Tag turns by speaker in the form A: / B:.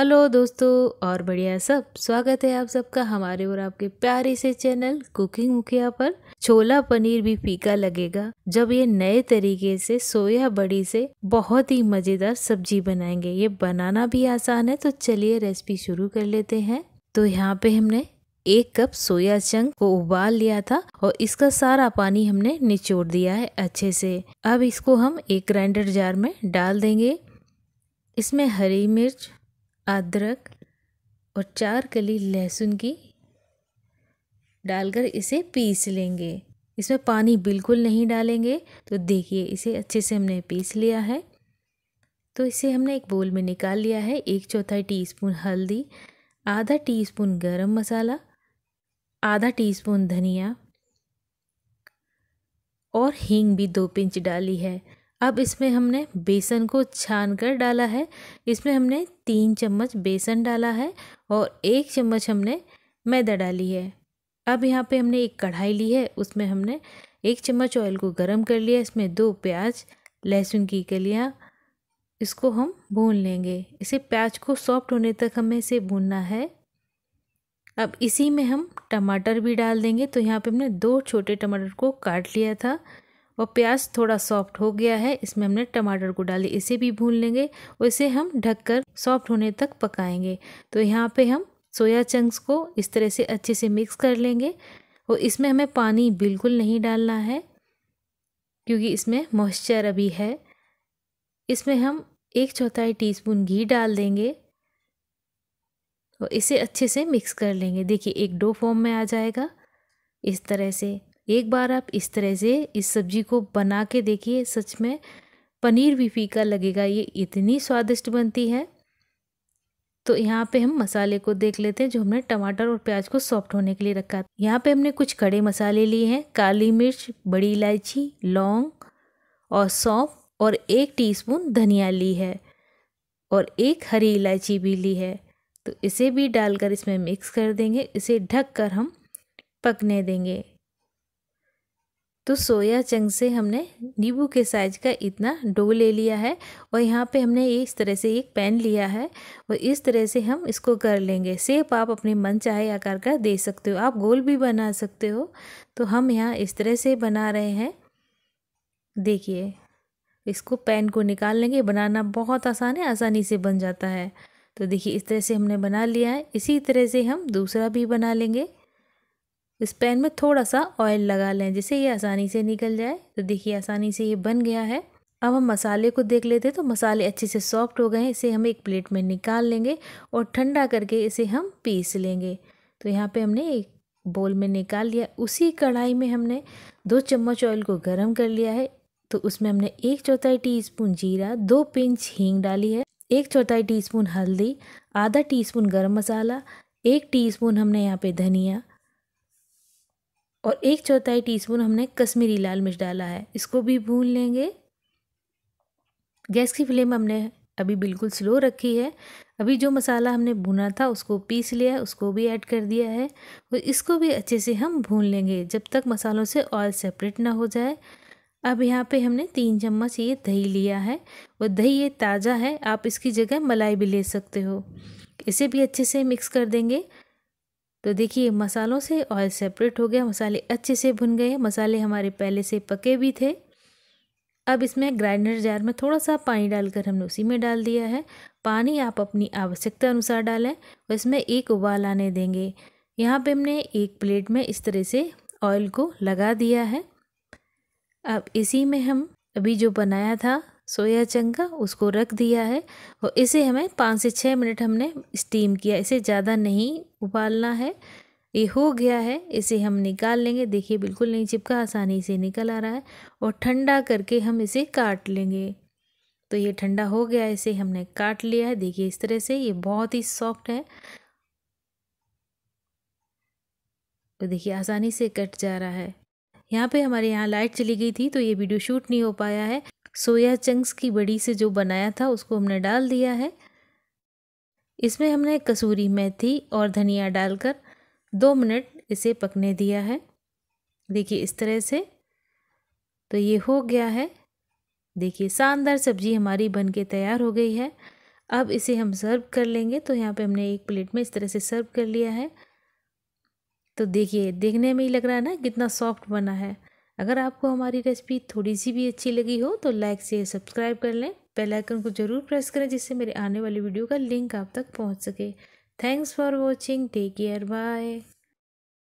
A: hello दोस्तों और बढ़िया सब स्वागत है आप सबका हमारे और आपके प्यारे से चैनल कुकिंग मुखिया पर छोला पनीर भी फीका लगेगा जब ये नए तरीके से सोया बड़ी से बहुत ही मज़ेदार सब्जी बनाएंगे ये बनाना भी आसान है तो चलिए रेसिपी शुरू कर लेते हैं तो यहाँ पे हमने एक कप सोया चंक को उबाल लिया था और इसका सारा पानी हमने निचोड़ दिया है अच्छे से अब इसको हम एक ग्राइंडर जार में डाल देंगे इसमें हरी मिर्च अदरक और चार कली लहसुन की डालकर इसे पीस लेंगे इसमें पानी बिल्कुल नहीं डालेंगे तो देखिए इसे अच्छे से हमने पीस लिया है तो इसे हमने एक बोल में निकाल लिया है एक चौथाई टीस्पून हल्दी आधा टीस्पून गरम मसाला आधा टीस्पून धनिया और हींग भी दो पिंच डाली है अब इसमें हमने बेसन को छान कर डाला है इसमें हमने तीन चम्मच बेसन डाला है और एक चम्मच हमने मैदा डाली है अब यहाँ पे हमने एक कढ़ाई ली है उसमें हमने एक चम्मच ऑयल को गर्म कर लिया इसमें दो प्याज लहसुन की कलियाँ इसको हम भून लेंगे इसे प्याज को सॉफ्ट होने तक हमें इसे भूनना है अब इसी में हम टमाटर भी डाल देंगे तो यहाँ पे हमने दो छोटे टमाटर को काट लिया था और प्याज थोड़ा सॉफ्ट हो गया है इसमें हमने टमाटर को डाले इसे भी भून लेंगे और इसे हम ढककर सॉफ्ट होने तक पकाएंगे तो यहाँ पे हम सोया चंक्स को इस तरह से अच्छे से मिक्स कर लेंगे और इसमें हमें पानी बिल्कुल नहीं डालना है क्योंकि इसमें मॉइस्चर अभी है इसमें हम एक चौथाई स्पून घी डाल देंगे और इसे अच्छे से मिक्स कर लेंगे देखिए एक डो फॉर्म में आ जाएगा इस तरह से एक बार आप इस तरह से इस सब्जी को बना के देखिए सच में पनीर भी फीका लगेगा ये इतनी स्वादिष्ट बनती है तो यहाँ पे हम मसाले को देख लेते हैं जो हमने टमाटर और प्याज को सॉफ्ट होने के लिए रखा यहाँ पे हमने कुछ कड़े मसाले लिए हैं काली मिर्च बड़ी इलायची लौंग और सौंफ और एक टीस्पून धनिया ली है और एक हरी इलायची भी ली है तो इसे भी डालकर इसमें मिक्स कर देंगे इसे ढक कर हम पकने देंगे तो सोया चंग से हमने नींबू के साइज का इतना डो ले लिया है और यहाँ पे हमने ये इस तरह से एक पैन लिया है और इस तरह से हम इसको कर लेंगे सेप आप अपने मन चाहे आकार का दे सकते हो आप गोल भी बना सकते हो तो हम यहाँ इस तरह से बना रहे हैं देखिए इसको पैन को निकाल लेंगे बनाना बहुत आसान है आसानी से बन जाता है तो देखिए इस तरह से हमने बना लिया है इसी तरह से हम दूसरा भी बना लेंगे इस पैन में थोड़ा सा ऑयल लगा लें जिससे ये आसानी से निकल जाए तो देखिए आसानी से ये बन गया है अब हम मसाले को देख लेते हैं तो मसाले अच्छे से सॉफ्ट हो गए हैं इसे हम एक प्लेट में निकाल लेंगे और ठंडा करके इसे हम पीस लेंगे तो यहाँ पे हमने एक बोल में निकाल लिया उसी कढ़ाई में हमने दो चम्मच ऑयल को गर्म कर लिया है तो उसमें हमने एक चौथाई टी जीरा दो पिंच हींग डाली है एक चौथाई टी हल्दी आधा टी स्पून मसाला एक टी हमने यहाँ पर धनिया और एक चौथाई टीस्पून हमने कश्मीरी लाल मिर्च डाला है इसको भी भून लेंगे गैस की फ्लेम हमने अभी बिल्कुल स्लो रखी है अभी जो मसाला हमने भुना था उसको पीस लिया है उसको भी ऐड कर दिया है और इसको भी अच्छे से हम भून लेंगे जब तक मसालों से ऑयल सेपरेट ना हो जाए अब यहाँ पे हमने तीन चम्मच ये दही लिया है और दही ये ताज़ा है आप इसकी जगह मलाई भी ले सकते हो इसे भी अच्छे से मिक्स कर देंगे तो देखिए मसालों से ऑयल सेपरेट हो गया मसाले अच्छे से भुन गए मसाले हमारे पहले से पके भी थे अब इसमें ग्राइंडर जार में थोड़ा सा पानी डालकर हमने उसी में डाल दिया है पानी आप अपनी आवश्यकता अनुसार डालें और इसमें एक उबाल आने देंगे यहाँ पे हमने एक प्लेट में इस तरह से ऑयल को लगा दिया है अब इसी में हम अभी जो बनाया था सोया का उसको रख दिया है और इसे हमें पाँच से छः मिनट हमने स्टीम किया इसे ज़्यादा नहीं उबालना है ये हो गया है इसे हम निकाल लेंगे देखिए बिल्कुल नहीं चिपका आसानी से निकल आ रहा है और ठंडा करके हम इसे काट लेंगे तो ये ठंडा हो गया इसे हमने काट लिया है देखिए इस तरह से ये बहुत ही सॉफ्ट है तो देखिए आसानी से कट जा रहा है यहाँ पे हमारे यहाँ लाइट चली गई थी तो ये वीडियो शूट नहीं हो पाया है सोया चंक्स की बड़ी से जो बनाया था उसको हमने डाल दिया है इसमें हमने कसूरी मेथी और धनिया डालकर दो मिनट इसे पकने दिया है देखिए इस तरह से तो ये हो गया है देखिए शानदार सब्जी हमारी बन के तैयार हो गई है अब इसे हम सर्व कर लेंगे तो यहाँ पे हमने एक प्लेट में इस तरह से सर्व कर लिया है तो देखिए देखने में ही लग रहा है ना कितना सॉफ्ट बना है अगर आपको हमारी रेसिपी थोड़ी सी भी अच्छी लगी हो तो लाइक से सब्सक्राइब कर लें बेल आइकन को ज़रूर प्रेस करें जिससे मेरे आने वाली वीडियो का लिंक आप तक पहुंच सके thanks for watching take care bye